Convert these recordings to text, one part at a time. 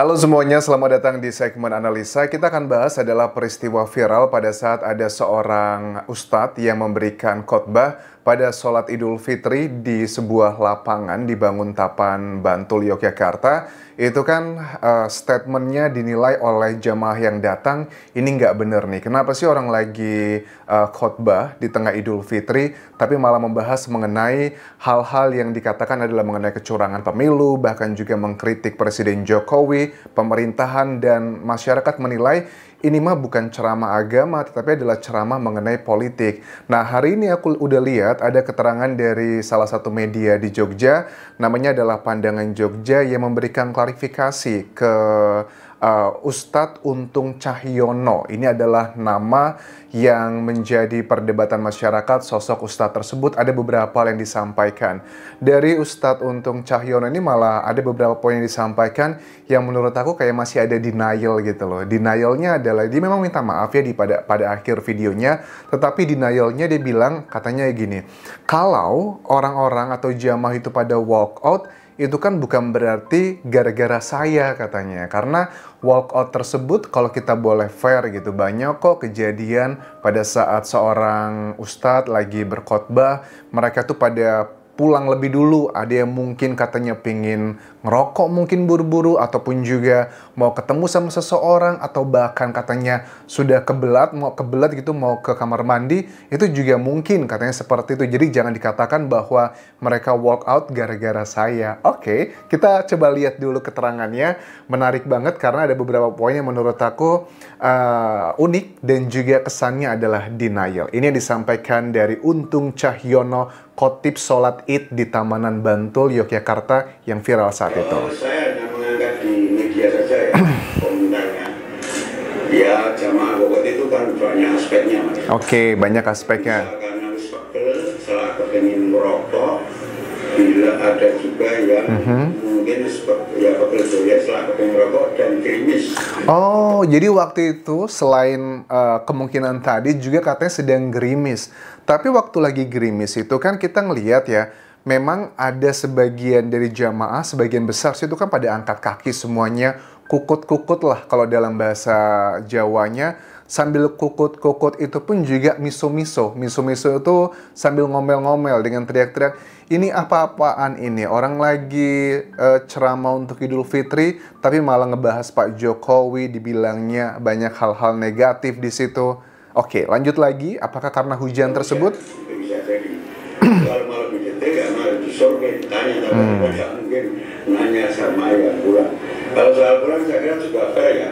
Halo semuanya, selamat datang di segmen analisa. Kita akan bahas adalah peristiwa viral pada saat ada seorang ustadz yang memberikan khotbah pada sholat Idul Fitri di sebuah lapangan di bangun tapan Bantul, Yogyakarta. Itu kan uh, statementnya dinilai oleh jamaah yang datang, ini nggak benar nih. Kenapa sih orang lagi uh, khotbah di tengah Idul Fitri, tapi malah membahas mengenai hal-hal yang dikatakan adalah mengenai kecurangan pemilu, bahkan juga mengkritik Presiden Jokowi, pemerintahan, dan masyarakat menilai ini mah bukan ceramah agama, tetapi adalah ceramah mengenai politik. Nah, hari ini aku udah lihat ada keterangan dari salah satu media di Jogja, namanya adalah Pandangan Jogja yang memberikan klarifikasi ke uh, Ustadz Untung Cahyono. Ini adalah nama yang menjadi perdebatan masyarakat sosok Ustadz tersebut. Ada beberapa hal yang disampaikan. Dari Ustadz Untung Cahyono ini malah ada beberapa poin yang disampaikan yang menurut aku kayak masih ada denial gitu loh. Denialnya adalah, dia memang minta maaf ya di pada, pada akhir videonya, tetapi denialnya dia bilang katanya gini, kalau orang-orang atau jamaah itu pada walk out, itu kan bukan berarti gara-gara saya katanya. Karena walkout tersebut kalau kita boleh fair gitu, banyak kok kejadian pada saat seorang ustadz lagi berkhotbah, mereka tuh pada pulang lebih dulu, ada yang mungkin katanya pingin ngerokok mungkin buru-buru, ataupun juga mau ketemu sama seseorang, atau bahkan katanya sudah kebelat, mau kebelat gitu, mau ke kamar mandi, itu juga mungkin katanya seperti itu. Jadi jangan dikatakan bahwa mereka walk out gara-gara saya. Oke, okay, kita coba lihat dulu keterangannya. Menarik banget karena ada beberapa poin yang menurut aku uh, unik dan juga kesannya adalah denial. Ini yang disampaikan dari Untung Cahyono khotib sholat id di Tamanan Bantul, Yogyakarta yang viral saat itu. Oh, saya hanya mengangkat di media saja ya, komentarnya. Ya, jamaah kokot itu kan banyak aspeknya. Oke, okay, banyak aspeknya. Misalkan harus pegel, setelah kepingin merokok, bila ada juga yang mm -hmm. mungkin seperti Oh, jadi waktu itu selain uh, kemungkinan tadi juga katanya sedang gerimis. Tapi waktu lagi gerimis itu kan kita ngelihat ya, memang ada sebagian dari jamaah, sebagian besar sih itu kan pada angkat kaki semuanya kukut-kukut lah kalau dalam bahasa Jawanya sambil kukut-kukut itu pun juga miso-miso. Miso-miso itu sambil ngomel-ngomel dengan teriak-teriak ini apa-apaan ini? Orang lagi uh, ceramah untuk Idul Fitri, tapi malah ngebahas Pak Jokowi, dibilangnya banyak hal-hal negatif di situ. Oke, lanjut lagi. Apakah karena hujan tersebut? Hmm. nanya sama yang Kalau soal pulang, saya kira juga fair ya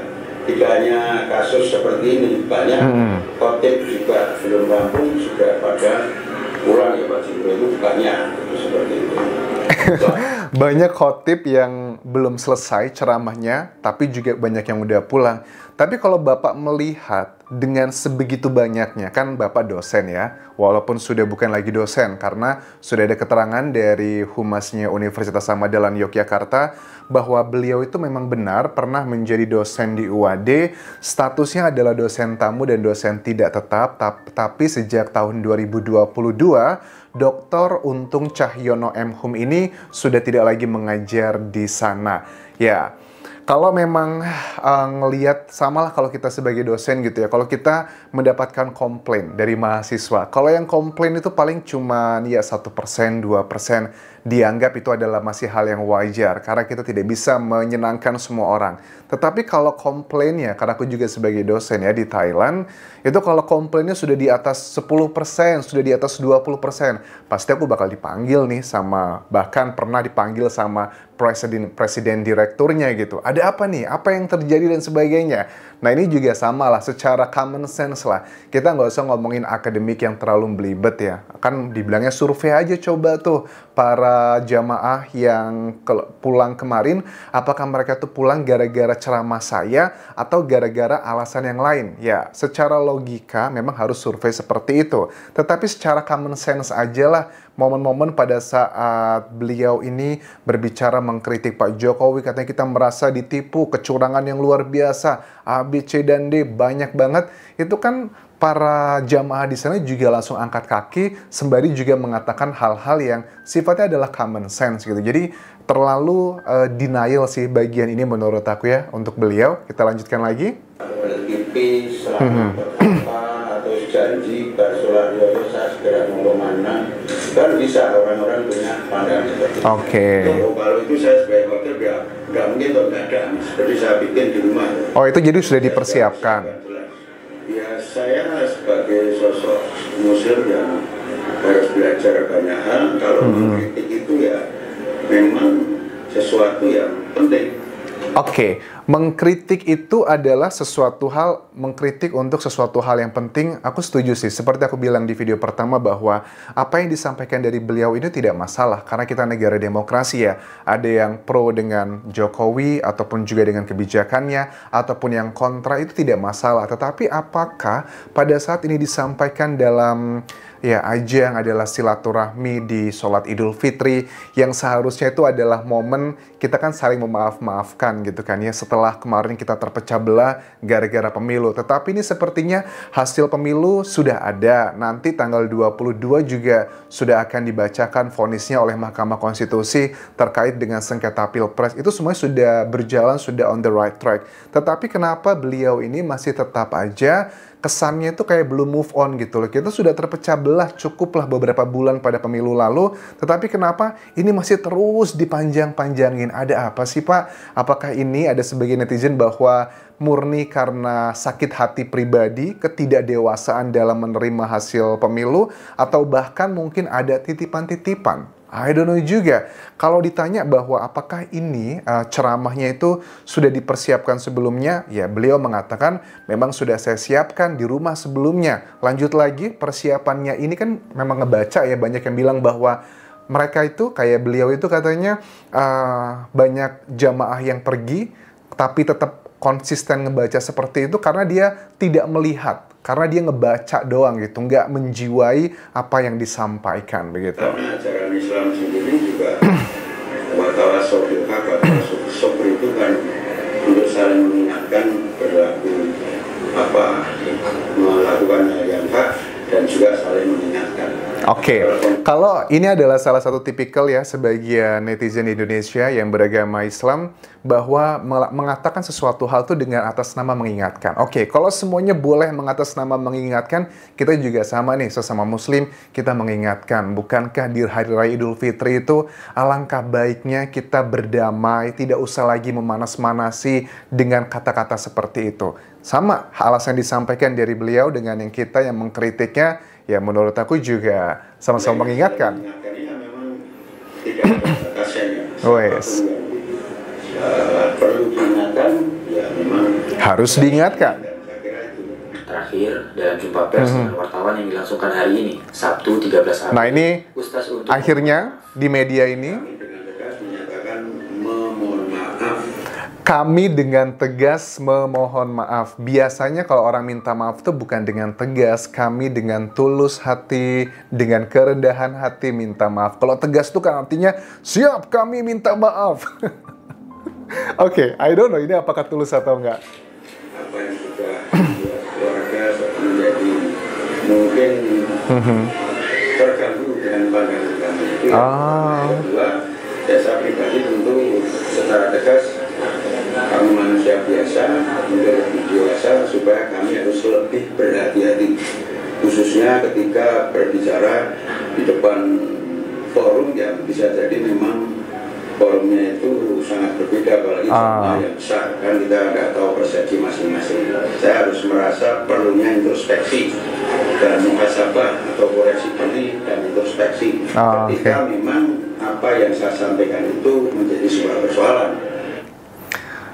tidak hanya kasus seperti ini banyak hmm. kotip juga belum rampung sudah pada kurang ya Pak Jokowi itu banyak banyak khotib yang belum selesai ceramahnya, tapi juga banyak yang udah pulang. Tapi kalau Bapak melihat dengan sebegitu banyaknya, kan Bapak dosen ya, walaupun sudah bukan lagi dosen, karena sudah ada keterangan dari humasnya Universitas Samadalan Yogyakarta, bahwa beliau itu memang benar pernah menjadi dosen di UAD, statusnya adalah dosen tamu dan dosen tidak tetap, tapi sejak tahun 2022, Dr. Untung Cahyono M. Hum ini sudah tidak lagi mengajar di sana. Ya, kalau memang uh, eh, ngeliat samalah kalau kita sebagai dosen gitu ya kalau kita mendapatkan komplain dari mahasiswa kalau yang komplain itu paling cuma ya satu persen dua persen dianggap itu adalah masih hal yang wajar karena kita tidak bisa menyenangkan semua orang. Tetapi kalau komplainnya, karena aku juga sebagai dosen ya di Thailand, itu kalau komplainnya sudah di atas 10%, sudah di atas 20%, pasti aku bakal dipanggil nih sama bahkan pernah dipanggil sama presiden presiden direkturnya gitu. Ada apa nih? Apa yang terjadi dan sebagainya. Nah ini juga sama lah, secara common sense lah. Kita nggak usah ngomongin akademik yang terlalu belibet ya. Kan dibilangnya survei aja coba tuh para jamaah yang ke pulang kemarin, apakah mereka tuh pulang gara-gara ceramah saya atau gara-gara alasan yang lain? Ya, secara logika memang harus survei seperti itu. Tetapi secara common sense aja lah, momen-momen pada saat beliau ini berbicara mengkritik Pak Jokowi katanya kita merasa ditipu kecurangan yang luar biasa A B C dan D banyak banget itu kan para jamaah di sana juga langsung angkat kaki sembari juga mengatakan hal-hal yang sifatnya adalah common sense gitu jadi terlalu uh, denial sih bagian ini menurut aku ya untuk beliau kita lanjutkan lagi -hmm. atau janji Pak saya segera mau kemana kan bisa orang-orang punya pandangan seperti itu. Oke. Okay. Kalau itu saya sebagai dokter ya nggak mungkin tuh nggak ada seperti saya bikin di rumah. Oh itu jadi sudah dipersiapkan. Ya saya sebagai sosok musir yang harus belajar banyak hal. Kalau -hmm. kritik itu ya memang sesuatu yang penting. Oke. Okay. Mengkritik itu adalah sesuatu hal, mengkritik untuk sesuatu hal yang penting, aku setuju sih. Seperti aku bilang di video pertama bahwa apa yang disampaikan dari beliau ini tidak masalah, karena kita negara demokrasi ya. Ada yang pro dengan Jokowi, ataupun juga dengan kebijakannya, ataupun yang kontra, itu tidak masalah. Tetapi apakah pada saat ini disampaikan dalam ya aja yang adalah silaturahmi di sholat idul fitri, yang seharusnya itu adalah momen kita kan saling memaaf-maafkan gitu kan ya, setelah setelah kemarin kita terpecah belah gara-gara pemilu. Tetapi ini sepertinya hasil pemilu sudah ada. Nanti tanggal 22 juga sudah akan dibacakan vonisnya oleh Mahkamah Konstitusi terkait dengan sengketa Pilpres. Itu semua sudah berjalan, sudah on the right track. Tetapi kenapa beliau ini masih tetap aja kesannya itu kayak belum move on gitu loh. Kita sudah terpecah belah cukuplah beberapa bulan pada pemilu lalu, tetapi kenapa ini masih terus dipanjang-panjangin? Ada apa sih Pak? Apakah ini ada sebagian netizen bahwa murni karena sakit hati pribadi, ketidak dewasaan dalam menerima hasil pemilu, atau bahkan mungkin ada titipan-titipan I don't know juga. Kalau ditanya bahwa apakah ini uh, ceramahnya itu sudah dipersiapkan sebelumnya, ya beliau mengatakan memang sudah saya siapkan di rumah sebelumnya. Lanjut lagi persiapannya ini kan memang ngebaca ya banyak yang bilang bahwa mereka itu kayak beliau itu katanya uh, banyak jamaah yang pergi tapi tetap konsisten ngebaca seperti itu karena dia tidak melihat karena dia ngebaca doang gitu nggak menjiwai apa yang disampaikan begitu. Tapi Islam sendiri juga watawa sofiha bahwa sopir itu kan untuk saling mengingatkan berlaku apa melakukan hal yang hak dan juga saling mengingatkan Oke, okay. kalau ini adalah salah satu tipikal ya sebagian netizen Indonesia yang beragama Islam bahwa mengatakan sesuatu hal itu dengan atas nama mengingatkan. Oke, okay. kalau semuanya boleh mengatas nama mengingatkan, kita juga sama nih sesama Muslim kita mengingatkan. Bukankah di hari raya Idul Fitri itu alangkah baiknya kita berdamai, tidak usah lagi memanas-manasi dengan kata-kata seperti itu. Sama alasan disampaikan dari beliau dengan yang kita yang mengkritiknya ya menurut aku juga sama-sama nah, iya, mengingatkan. Iya, iya. Kan ya. Oh yes. Eh, ya, Harus diingatkan terakhir dalam jumpa pers mm -hmm. wartawan yang dilangsungkan hari ini Sabtu 13 April. Nah ini Ustaz untuk akhirnya di media ini kami dengan tegas memohon maaf. Biasanya kalau orang minta maaf itu bukan dengan tegas, kami dengan tulus hati, dengan kerendahan hati minta maaf. Kalau tegas itu kan artinya siap kami minta maaf. Oke, okay, I don't know ini apakah tulus atau enggak. Apa yang sudah keluarga menjadi mungkin mm-hmm. terganggu dengan pandangan kami. Itu ah. yang kedua, ya saya pribadi tentu secara tegas kami manusia biasa menjadi dewasa supaya kami harus lebih berhati-hati khususnya ketika berbicara di depan forum yang bisa jadi memang forumnya itu sangat berbeda apalagi itu ah. yang besar kan kita nggak tahu persepsi masing-masing saya harus merasa perlunya introspeksi dan apa atau koreksi diri dan introspeksi ah, ketika okay. memang apa yang saya sampaikan itu menjadi sebuah persoalan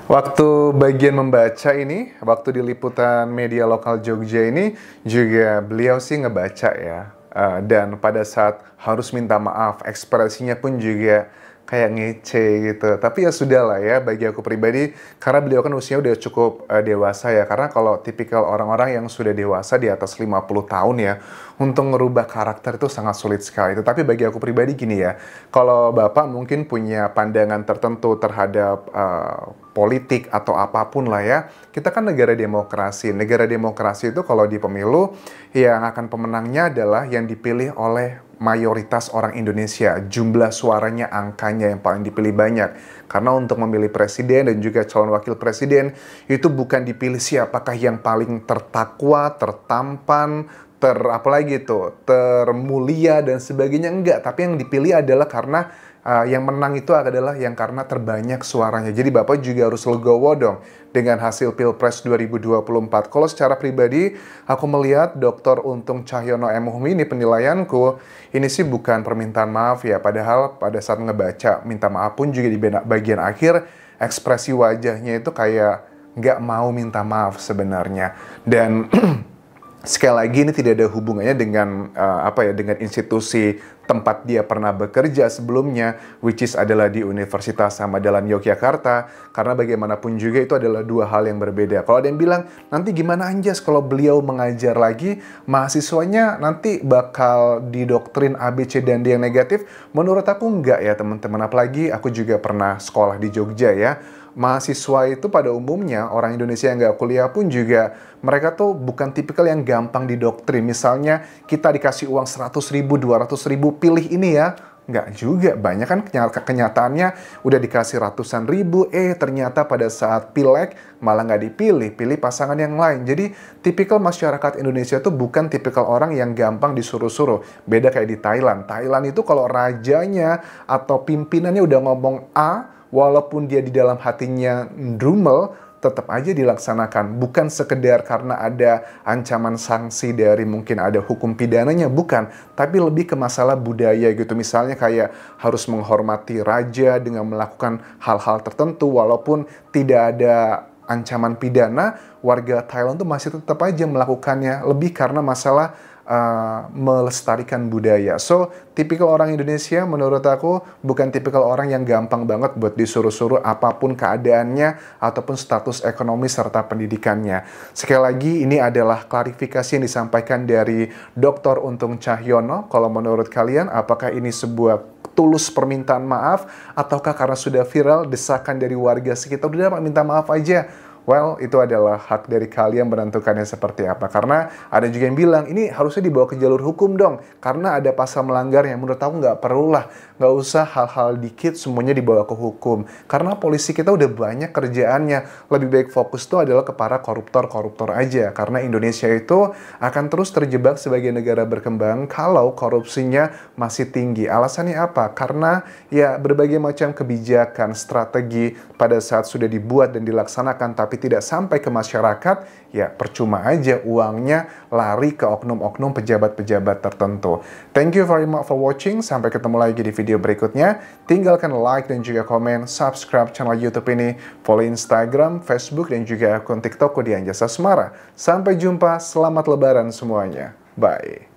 Waktu bagian membaca ini, waktu di liputan media lokal Jogja ini juga beliau sih ngebaca ya. Uh, dan pada saat harus minta maaf, ekspresinya pun juga kayak ngece gitu. Tapi ya sudah lah ya bagi aku pribadi karena beliau kan usianya udah cukup uh, dewasa ya. Karena kalau tipikal orang-orang yang sudah dewasa di atas 50 tahun ya untuk ngerubah karakter itu sangat sulit sekali. Tetapi bagi aku pribadi gini ya. Kalau Bapak mungkin punya pandangan tertentu terhadap uh, politik atau apapun lah ya. Kita kan negara demokrasi. Negara demokrasi itu kalau di pemilu yang akan pemenangnya adalah yang dipilih oleh mayoritas orang Indonesia. Jumlah suaranya, angkanya yang paling dipilih banyak. Karena untuk memilih presiden dan juga calon wakil presiden itu bukan dipilih siapakah yang paling tertakwa, tertampan, ter lagi itu, termulia dan sebagainya enggak, tapi yang dipilih adalah karena uh, yang menang itu adalah yang karena terbanyak suaranya. Jadi Bapak juga harus legowo dong dengan hasil Pilpres 2024. Kalau secara pribadi, aku melihat Dr. Untung Cahyono M. Humi ini penilaianku, ini sih bukan permintaan maaf ya, padahal pada saat ngebaca minta maaf pun juga di bagian akhir, ekspresi wajahnya itu kayak nggak mau minta maaf sebenarnya. Dan sekali lagi ini tidak ada hubungannya dengan uh, apa ya dengan institusi tempat dia pernah bekerja sebelumnya which is adalah di Universitas sama dalam Yogyakarta karena bagaimanapun juga itu adalah dua hal yang berbeda. Kalau ada yang bilang nanti gimana Anjas kalau beliau mengajar lagi mahasiswanya nanti bakal didoktrin ABC dan D yang negatif menurut aku enggak ya teman-teman apalagi aku juga pernah sekolah di Jogja ya mahasiswa itu pada umumnya orang Indonesia yang nggak kuliah pun juga mereka tuh bukan tipikal yang gampang didoktrin. Misalnya kita dikasih uang 100 ribu, 200 ribu, pilih ini ya. Nggak juga, banyak kan kenyataannya udah dikasih ratusan ribu, eh ternyata pada saat pilek malah nggak dipilih, pilih pasangan yang lain. Jadi tipikal masyarakat Indonesia itu bukan tipikal orang yang gampang disuruh-suruh. Beda kayak di Thailand. Thailand itu kalau rajanya atau pimpinannya udah ngomong A, walaupun dia di dalam hatinya drumel, tetap aja dilaksanakan. Bukan sekedar karena ada ancaman sanksi dari mungkin ada hukum pidananya, bukan. Tapi lebih ke masalah budaya gitu. Misalnya kayak harus menghormati raja dengan melakukan hal-hal tertentu walaupun tidak ada ancaman pidana, warga Thailand tuh masih tetap aja melakukannya. Lebih karena masalah uh, melestarikan budaya. So, tipikal orang Indonesia menurut aku bukan tipikal orang yang gampang banget buat disuruh-suruh apapun keadaannya ataupun status ekonomi serta pendidikannya. Sekali lagi, ini adalah klarifikasi yang disampaikan dari Dr. Untung Cahyono. Kalau menurut kalian, apakah ini sebuah tulus permintaan maaf ataukah karena sudah viral desakan dari warga sekitar udah minta maaf aja Well, itu adalah hak dari kalian menentukannya seperti apa. Karena ada juga yang bilang, ini harusnya dibawa ke jalur hukum dong. Karena ada pasal melanggar yang menurut aku nggak lah, Nggak usah hal-hal dikit semuanya dibawa ke hukum. Karena polisi kita udah banyak kerjaannya. Lebih baik fokus tuh adalah ke para koruptor-koruptor aja. Karena Indonesia itu akan terus terjebak sebagai negara berkembang kalau korupsinya masih tinggi. Alasannya apa? Karena ya berbagai macam kebijakan, strategi pada saat sudah dibuat dan dilaksanakan tapi tapi tidak sampai ke masyarakat, ya percuma aja uangnya lari ke oknum-oknum pejabat-pejabat tertentu. Thank you very much for watching. Sampai ketemu lagi di video berikutnya. Tinggalkan like dan juga komen, subscribe channel YouTube ini, follow Instagram, Facebook, dan juga akun TikTokku di Anjasa Semara. Sampai jumpa, selamat lebaran semuanya. Bye.